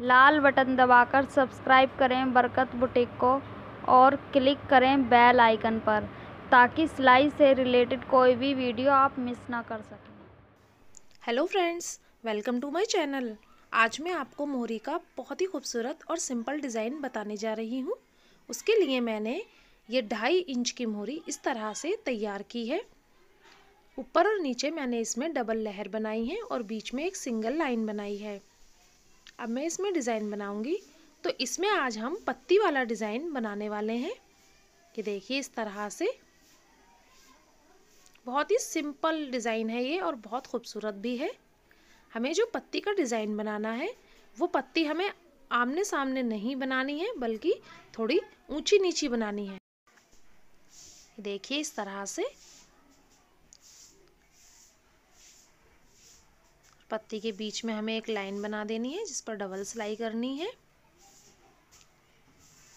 लाल button दबाकर subscribe करें बरकत बुटीक को और क्लिक करें बेल आइकन पर ताकि सिलाई से रिलेटेड कोई भी वीडियो आप मिस ना कर सकें hello friends welcome to my channel आज मैं आपको मोहरी का बहुत ही खूबसूरत और सिंपल डिज़ाइन बताने जा रही हूँ उसके लिए मैंने ये ढाई इंच की मोहरी इस तरह से तैयार की है ऊपर और नीचे मैंने इसमें डबल लहर बनाई है और बीच में एक सिंगल लाइन बनाई है अब मैं इसमें डिज़ाइन बनाऊंगी तो इसमें आज हम पत्ती वाला डिज़ाइन बनाने वाले हैं कि देखिए इस तरह से बहुत ही सिंपल डिज़ाइन है ये और बहुत खूबसूरत भी है हमें जो पत्ती का डिज़ाइन बनाना है वो पत्ती हमें आमने सामने नहीं बनानी है बल्कि थोड़ी ऊंची नीची बनानी है देखिए इस तरह से पत्ती के बीच में हमें एक लाइन बना देनी है जिस पर डबल सिलाई करनी है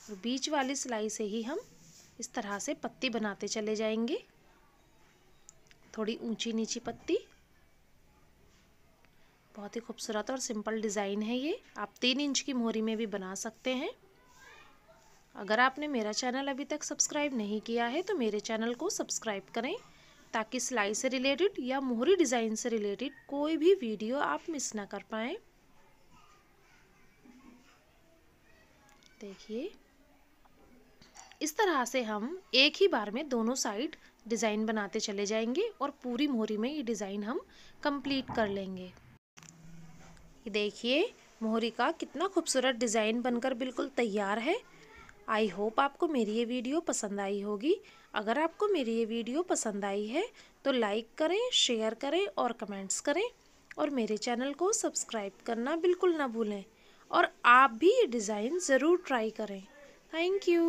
और बीच वाली सिलाई से ही हम इस तरह से पत्ती बनाते चले जाएंगे थोड़ी ऊंची नीची पत्ती बहुत ही खूबसूरत और सिंपल डिज़ाइन है ये आप तीन इंच की मोहरी में भी बना सकते हैं अगर आपने मेरा चैनल अभी तक सब्सक्राइब नहीं किया है तो मेरे चैनल को सब्सक्राइब करें ताकि सिलाई से रिलेटेड या मोहरी डिज़ाइन से रिलेटेड कोई भी वीडियो आप मिस ना कर पाएँ देखिए इस तरह से हम एक ही बार में दोनों साइड डिज़ाइन बनाते चले जाएंगे और पूरी मोहरी में ये डिज़ाइन हम कंप्लीट कर लेंगे देखिए मोहरी का कितना खूबसूरत डिज़ाइन बनकर बिल्कुल तैयार है आई होप आपको मेरी ये वीडियो पसंद आई होगी अगर आपको मेरी ये वीडियो पसंद आई है तो लाइक करें शेयर करें और कमेंट्स करें और मेरे चैनल को सब्सक्राइब करना बिल्कुल ना भूलें और आप भी ये डिज़ाइन ज़रूर ट्राई करें थैंक यू